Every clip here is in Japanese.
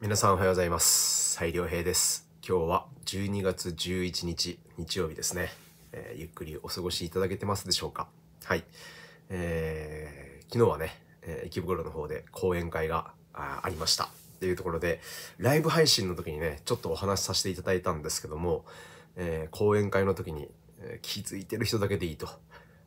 皆さんおはようございます。斉良平です。今日は12月11日日曜日ですね、えー、ゆっくりお過ごしいただけてますでしょうか。はい。えー、昨日はね、えー、池袋の方で講演会があありました。っていうところで、ライブ配信の時にね、ちょっとお話しさせていただいたんですけども、えー、講演会の時に気づいてる人だけでいいと。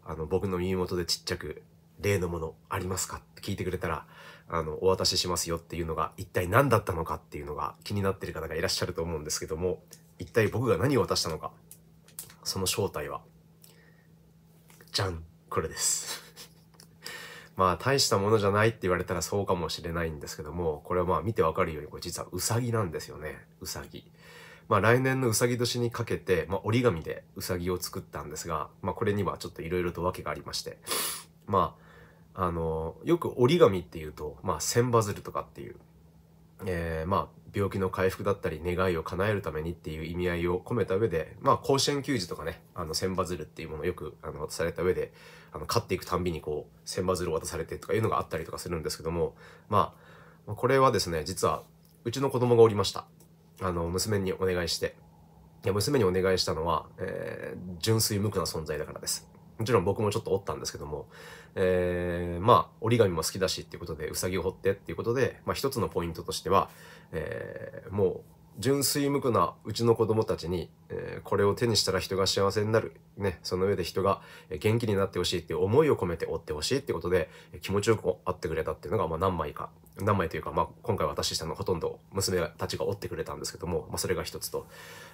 あの、僕の耳元でちっちゃく、例のものありますかって聞いてくれたら、あの、お渡ししますよっていうのが、一体何だったのかっていうのが気になってる方がいらっしゃると思うんですけども、一体僕が何を渡したのか。その正体は、じゃん、これです。まあ大したものじゃないって言われたらそうかもしれないんですけども、これはまあ見てわかるように、これ実はウサギなんですよね。ウサギ。まあ、来年のうさぎ年にかけて、まあ、折り紙でうさぎを作ったんですが、まあ、これにはちょっといろいろと訳がありまして、まあ、あのよく折り紙っていうと、まあ、千羽鶴とかっていう、えー、まあ、病気の回復だったり願いを叶えるためにっていう意味合いを込めた上で、まあ、甲子園球児とかねあの千羽鶴っていうものをよくあの渡された上であの勝っていくたんびにこう千羽鶴を渡されてとかいうのがあったりとかするんですけども、まあ、これはですね実はうちの子供がおりました。あの、娘にお願いして、いや、娘にお願いしたのは、えー、純粋無垢な存在だからです。もちろん僕もちょっとおったんですけども、えー、まあ、折り紙も好きだしっていうことで、うさぎを掘ってっていうことで、まあ一つのポイントとしては、えー、もう純粋無垢なうちの子供たちに、えー、これを手にしたら人が幸せになる。ね、その上で人が元気になってほしいっていう思いを込めて追ってほしいってことで、気持ちよく会ってくれたっていうのが、まあ何枚か、何枚というか、まあ今回私したのほとんど娘たちが追ってくれたんですけども、まあそれが一つと、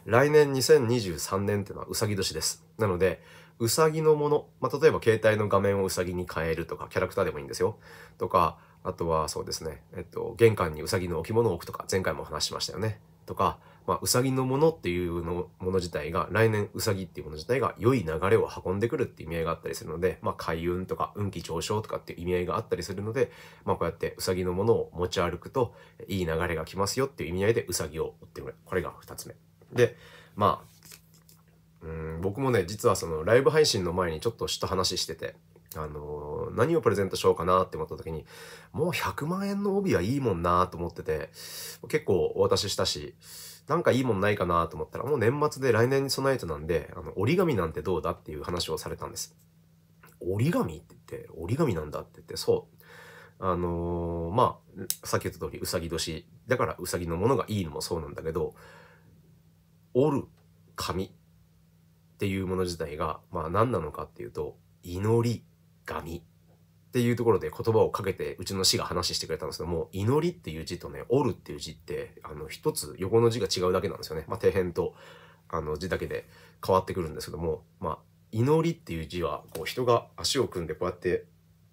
来年2023年っていうのはうさぎ年です。なので、うさぎのもの、まあ例えば携帯の画面をうさぎに変えるとか、キャラクターでもいいんですよ。とか、あとはそうですね、えっと、玄関にうさぎの置物を置くとか、前回も話しましたよね。とか、まあ、うさぎのものっていうのもの自体が、来年うさぎっていうもの自体が良い流れを運んでくるっていう意味合いがあったりするので、まあ、開運とか運気上昇とかっていう意味合いがあったりするので、まあ、こうやってうさぎのものを持ち歩くと、いい流れが来ますよっていう意味合いでうさぎを追ってくれ。これが2つ目。で、まあ、うん僕もね、実はそのライブ配信の前にちょっとした話してて、あのー何をプレゼントしようかなって思った時に、もう100万円の帯はいいもんなと思ってて、結構お渡ししたし、なんかいいもんないかなと思ったら、もう年末で来年に備えてなんで、あの、折り紙なんてどうだっていう話をされたんです。折り紙って言って、折り紙なんだって言って、そう。あのー、まあ、さっき言った通り、うさぎ年。だから、うさぎのものがいいのもそうなんだけど、折る紙っていうもの自体が、まあ、何なのかっていうと、祈り紙っていうところで言葉をかけて、うちの師が話してくれたんですけども、祈りっていう字とね、おるっていう字って、あの、一つ横の字が違うだけなんですよね。まあ、底辺と、あの、字だけで変わってくるんですけども、まあ、祈りっていう字は、こう、人が足を組んでこうやって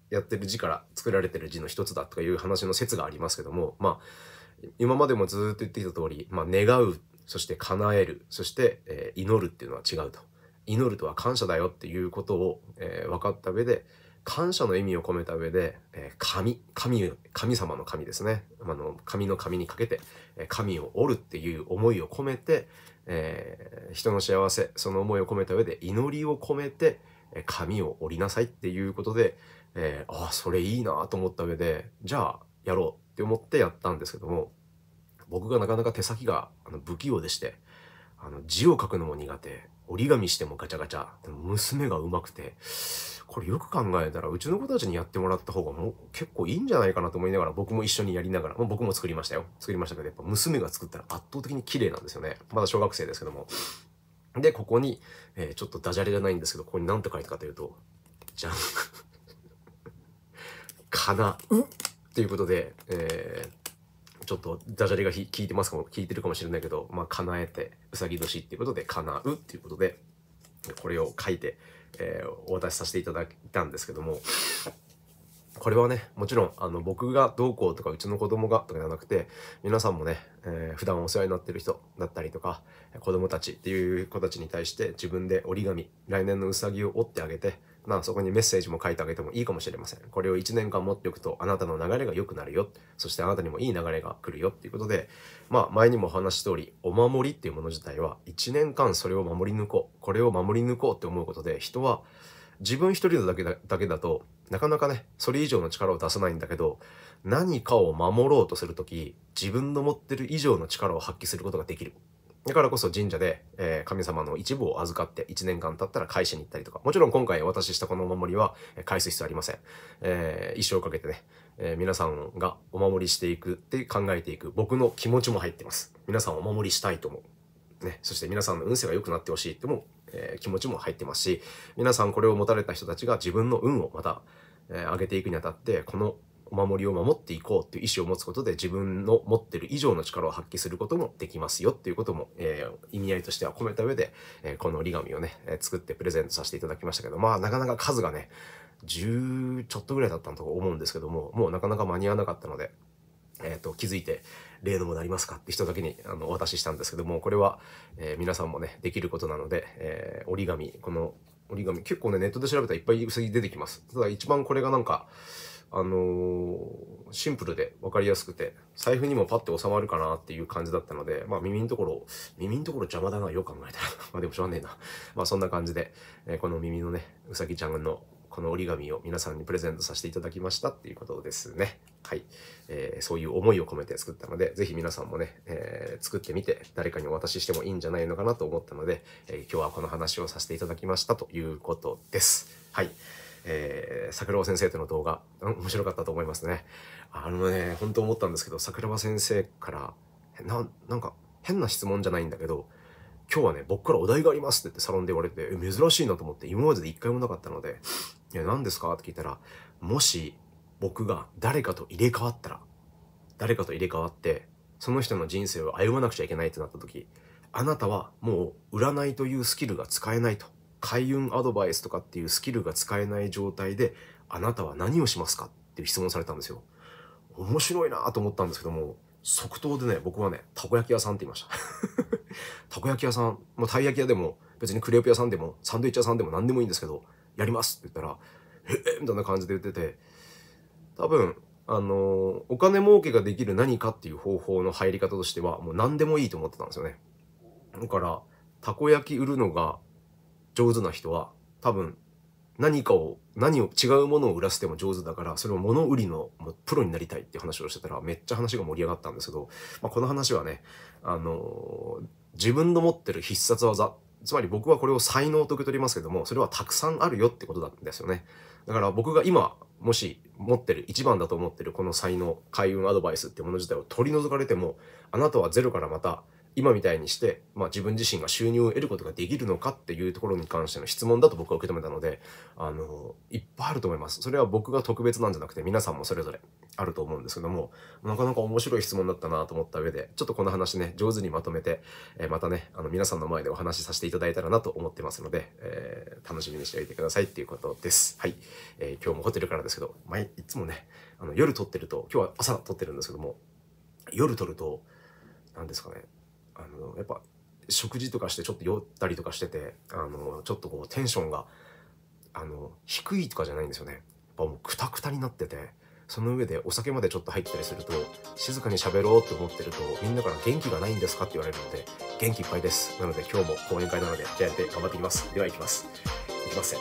やってる字から作られてる字の一つだとかいう話の説がありますけども、まあ、今までもずっと言ってきた通り、まあ、願う、そして叶える、そして、えー、祈るっていうのは違うと。祈るとは感謝だよっていうことを、えー、分かった上で、感謝の意味を込めた上で、えー、神、神、神様の神ですね。あの、神の神にかけて、えー、神を折るっていう思いを込めて、えー、人の幸せ、その思いを込めた上で祈りを込めて、えー、神を折りなさいっていうことで、えー、ああ、それいいなと思った上で、じゃあやろうって思ってやったんですけども、僕がなかなか手先があの不器用でして、あの字を書くのも苦手、折り紙してもガチャガチャ、娘が上手くて、これよく考えたら、うちの子たちにやってもらった方がもう結構いいんじゃないかなと思いながら、僕も一緒にやりながら、もう僕も作りましたよ。作りましたけど、やっぱ娘が作ったら圧倒的に綺麗なんですよね。まだ小学生ですけども。で、ここに、えー、ちょっとダジャレじゃないんですけど、ここに何て書いたかというと、じゃん。かな、うということで、えー、ちょっとダジャレが効いてますかも、聞いてるかもしれないけど、まあ、叶えて、うさぎ年っていうことで、叶うっていうことで、これを書いて、えー、お渡しさせていただいたんですけども、これはね、もちろん、あの、僕がどうこうとか、うちの子供がとかじゃなくて、皆さんもね、えー、普段お世話になってる人だったりとか、子供たちっていう子たちに対して自分で折り紙、来年のうさぎを折ってあげて、まあそこにメッセージも書いてあげてもいいかもしれません。これを1年間持っておくとあなたの流れが良くなるよ。そしてあなたにもいい流れが来るよっていうことで、まあ前にもお話し通り、お守りっていうもの自体は1年間それを守り抜こう。これを守り抜こうって思うことで人は自分一人だけだだけだとなかなかね、それ以上の力を出さないんだけど、何かを守ろうとするとき、自分の持ってる以上の力を発揮することができる。だからこそ神社で、え神様の一部を預かって1年間経ったら返しに行ったりとか、もちろん今回お渡ししたこのお守りは返す必要ありません。えー、一生かけてね、えー、皆さんがお守りしていくって考えていく僕の気持ちも入ってます。皆さんお守りしたいと思う。ね、そして皆さんの運勢が良くなってほしいっても、えー、気持ちも入ってますし、皆さんこれを持たれた人たちが自分の運をまた、え上げていくにあたって、このお守りを守っていこうという意思を持つことで自分の持ってる以上の力を発揮することもできますよっていうことも、えー、意味合いとしては込めた上で、えー、この折り紙をね、え作ってプレゼントさせていただきましたけど、まあなかなか数がね、10ちょっとぐらいだったと思うんですけども、もうなかなか間に合わなかったので、えっ、と、気づいて、例のものありますかって人だけにあのお渡ししたんですけども、これは、えー、皆さんもね、できることなので、えー、折り紙、この折り紙、結構ね、ネットで調べたらいっぱい出てきます。ただ一番これがなんか、あのー、シンプルで分かりやすくて、財布にもパッて収まるかなっていう感じだったので、まあ耳のところ、耳のところ邪魔だな、よく考えたら。まあでもしょうがねえな。まあそんな感じで、えー、この耳のね、うさぎちゃんのこの折り紙を皆さんにプレゼントさせていただきましたっていうことですね。はい。えー、そういう思いを込めて作ったので、ぜひ皆さんもね、えー、作ってみて誰かにお渡ししてもいいんじゃないのかなと思ったので、えー、今日はこの話をさせていただきましたということです。はい。えー、桜庭先生との動画、面白かったと思いますね。あのね、本当思ったんですけど、桜庭先生から、な、なんか、変な質問じゃないんだけど、今日はね、僕からお題がありますって言ってサロンで言われて、え、珍しいなと思って、今までで一回もなかったので、いや、何ですかって聞いたら、もし、僕が誰かと入れ替わったら、誰かと入れ替わって、その人の人生を歩まなくちゃいけないってなった時、あなたはもう占いというスキルが使えないと。開運アドバイスとかっていうスキルが使えない状態で、あなたは何をしますかっていう質問されたんですよ。面白いなと思ったんですけども、即答でね、僕はね、たこ焼き屋さんって言いました。たこ焼き屋さん、またい焼き屋でも、別にクレープ屋さんでも、サンドイッチ屋さんでも何でもいいんですけど、やりますって言ったら、ええみたいな感じで言ってて、多分、あのお金儲けができる何かっていう方法の入り方としては、もう何でもいいと思ってたんですよね。だから、たこ焼き売るのが上手な人は多分何かを何を違うものを売らせても上手だからそれを物売りのプロになりたいって話をしてたらめっちゃ話が盛り上がったんですけど、まあ、この話はねあの自分の持ってる必殺技つまり僕はこれを才能と受け取りますけどもそれはたくさんあるよってことなんですよねだから僕が今もし持ってる一番だと思ってるこの才能開運アドバイスってもの自体を取り除かれてもあなたはゼロからまた今みたいにして、まあ、自分自身が収入を得ることができるのかっていうところに関しての質問だと僕は受け止めたので、あの、いっぱいあると思います。それは僕が特別なんじゃなくて皆さんもそれぞれあると思うんですけども、なかなか面白い質問だったなと思った上で、ちょっとこの話ね、上手にまとめて、えー、またね、あの、皆さんの前でお話しさせていただいたらなと思ってますので、えー、楽しみにしておいてくださいっていうことです。はい。えー、今日もホテルからですけど、あ、いつもね、あの、夜撮ってると、今日は朝撮ってるんですけども、夜撮ると、何ですかね、あのやっぱ食事とかしてちょっと酔ったりとかしててあのちょっとこうテンションがあの低いとかじゃないんですよね。やっぱもうくたくたになっててその上でお酒までちょっと入ったりすると静かに喋ろうって思ってるとみんなから元気がないんですかって言われるので元気いっぱいですなので今日も講演会なので会って頑張っていきますではいきますいきます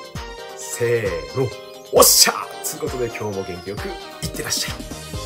せーのおっしゃということで今日も元気よくいってらっしゃい